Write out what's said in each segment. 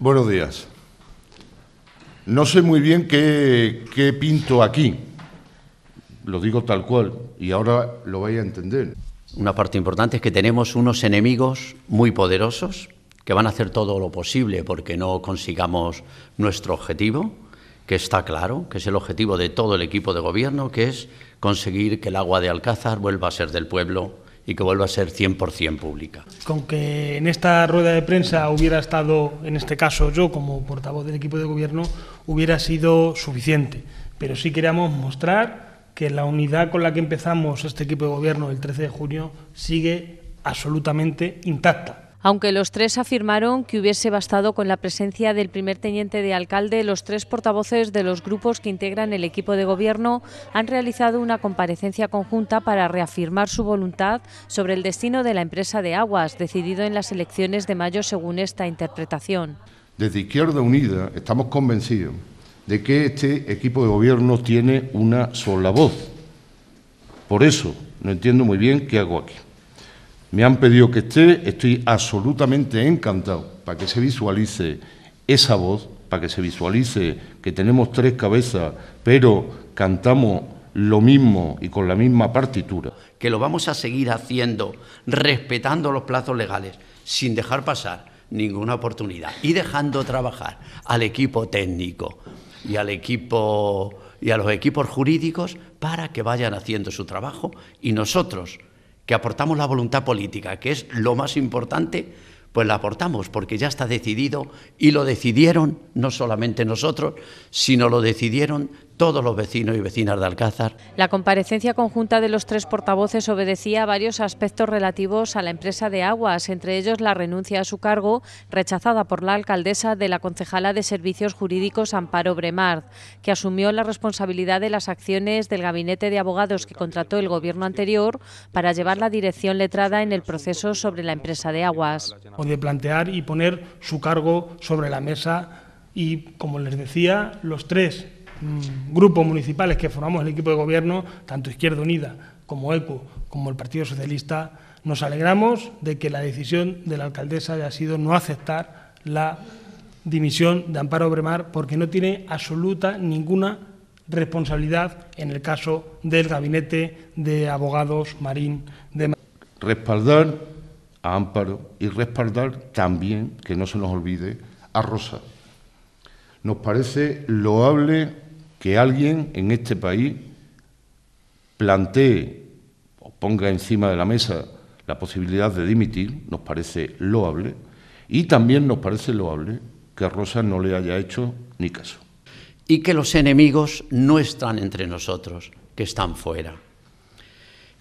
Buenos días. No sé muy bien qué, pinto aquí. Lo digo tal cual y ahora lo vais a entender. Una parte importante es que tenemos unos enemigos muy poderosos que van a hacer todo lo posible porque no consigamos nuestro objetivo, que está claro, que es el objetivo de todo el equipo de gobierno, que es conseguir que el agua de Alcázar vuelva a ser del pueblo y que vuelva a ser 100% pública. Con que en esta rueda de prensa hubiera estado, en este caso yo como portavoz del equipo de gobierno, hubiera sido suficiente. Pero sí queríamos mostrar que la unidad con la que empezamos este equipo de gobierno el 13 de junio sigue absolutamente intacta aunque los tres afirmaron que hubiese bastado con la presencia del primer teniente de alcalde, los tres portavoces de los grupos que integran el equipo de gobierno han realizado una comparecencia conjunta para reafirmar su voluntad sobre el destino de la empresa de aguas, decidido en las elecciones de mayo según esta interpretación. Desde Izquierda Unida estamos convencidos de que este equipo de gobierno tiene una sola voz. Por eso no entiendo muy bien qué hago aquí me han pedido que esté, estoy absolutamente encantado para que se visualice esa voz, para que se visualice que tenemos tres cabezas, pero cantamos lo mismo y con la misma partitura. Que lo vamos a seguir haciendo, respetando los plazos legales, sin dejar pasar ninguna oportunidad y dejando trabajar al equipo técnico y al equipo y a los equipos jurídicos para que vayan haciendo su trabajo y nosotros que aportamos la voluntad política, que es lo más importante, pues la aportamos, porque ya está decidido y lo decidieron no solamente nosotros, sino lo decidieron todos los vecinos y vecinas de Alcázar. La comparecencia conjunta de los tres portavoces obedecía a varios aspectos relativos a la empresa de aguas, entre ellos la renuncia a su cargo, rechazada por la alcaldesa de la concejala de Servicios Jurídicos Amparo Bremard, que asumió la responsabilidad de las acciones del gabinete de abogados que contrató el gobierno anterior para llevar la dirección letrada en el proceso sobre la empresa de aguas. De plantear y poner su cargo sobre la mesa y, como les decía, los tres Mm, grupos municipales que formamos el equipo de gobierno, tanto Izquierda Unida como ECO, como el Partido Socialista, nos alegramos de que la decisión de la alcaldesa haya sido no aceptar la dimisión de Amparo Bremar porque no tiene absoluta ninguna responsabilidad en el caso del gabinete de abogados Marín de Respaldar a Amparo y respaldar también, que no se nos olvide, a Rosa. Nos parece loable que alguien en este país plantee o ponga encima de la mesa la posibilidad de dimitir, nos parece loable, y también nos parece loable que Rosa no le haya hecho ni caso. Y que los enemigos no están entre nosotros, que están fuera.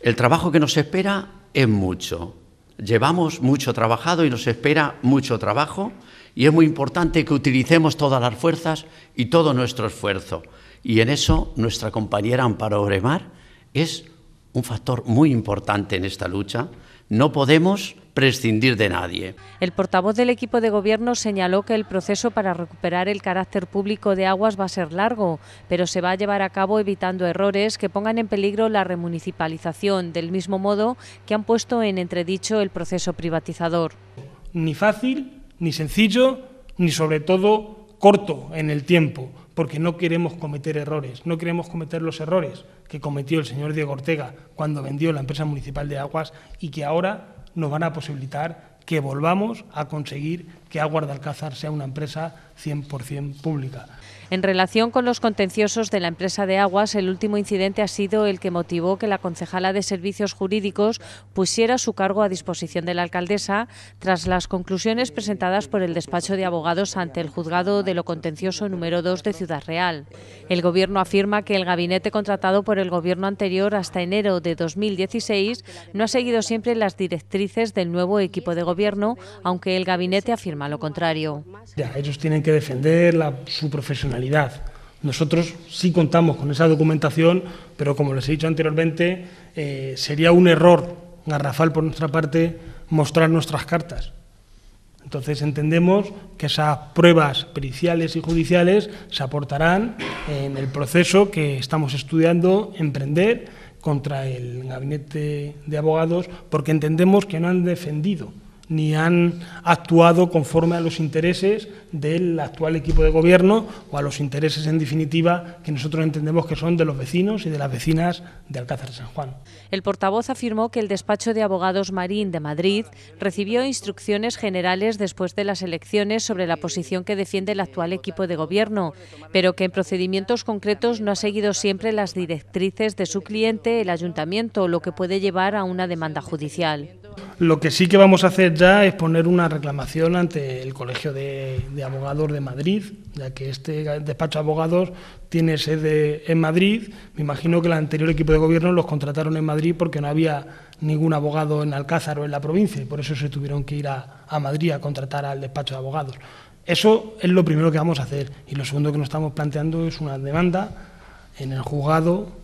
El trabajo que nos espera es mucho. Llevamos mucho trabajado y nos espera mucho trabajo y es muy importante que utilicemos todas las fuerzas y todo nuestro esfuerzo. Y en eso nuestra compañera Amparo Bremar es un factor muy importante en esta lucha. No podemos prescindir de nadie. El portavoz del equipo de gobierno señaló que el proceso para recuperar el carácter público de aguas va a ser largo, pero se va a llevar a cabo evitando errores que pongan en peligro la remunicipalización, del mismo modo que han puesto en entredicho el proceso privatizador. Ni fácil ni sencillo, ni sobre todo corto en el tiempo, porque no queremos cometer errores, no queremos cometer los errores que cometió el señor Diego Ortega cuando vendió la empresa municipal de aguas y que ahora nos van a posibilitar que volvamos a conseguir que Aguas de Alcázar sea una empresa 100% pública. En relación con los contenciosos de la empresa de aguas, el último incidente ha sido el que motivó que la concejala de Servicios Jurídicos pusiera su cargo a disposición de la alcaldesa tras las conclusiones presentadas por el despacho de abogados ante el juzgado de lo contencioso número 2 de Ciudad Real. El Gobierno afirma que el gabinete contratado por el Gobierno anterior hasta enero de 2016 no ha seguido siempre las directrices del nuevo equipo de Gobierno, aunque el gabinete afirma a lo contrario. ellos tienen que defender su profesionalidad. Nosotros sí contamos con esa documentación, pero como les he dicho anteriormente, eh, sería un error garrafal por nuestra parte mostrar nuestras cartas. Entonces entendemos que esas pruebas periciales y judiciales se aportarán en el proceso que estamos estudiando emprender contra el gabinete de abogados porque entendemos que no han defendido ni han actuado conforme a los intereses del actual equipo de gobierno o a los intereses, en definitiva, que nosotros entendemos que son de los vecinos y de las vecinas de Alcázar de San Juan. El portavoz afirmó que el despacho de abogados Marín de Madrid recibió instrucciones generales después de las elecciones sobre la posición que defiende el actual equipo de gobierno, pero que en procedimientos concretos no ha seguido siempre las directrices de su cliente, el ayuntamiento, lo que puede llevar a una demanda judicial. Lo que sí que vamos a hacer ya es poner una reclamación ante el Colegio de, Abogados de Madrid, ya que este despacho de abogados tiene sede en Madrid. Me imagino que el anterior equipo de gobierno los contrataron en Madrid porque no había ningún abogado en Alcázar o en la provincia y por eso se tuvieron que ir a, a Madrid a contratar al despacho de abogados. Eso es lo primero que vamos a hacer y lo segundo que nos estamos planteando es una demanda en el juzgado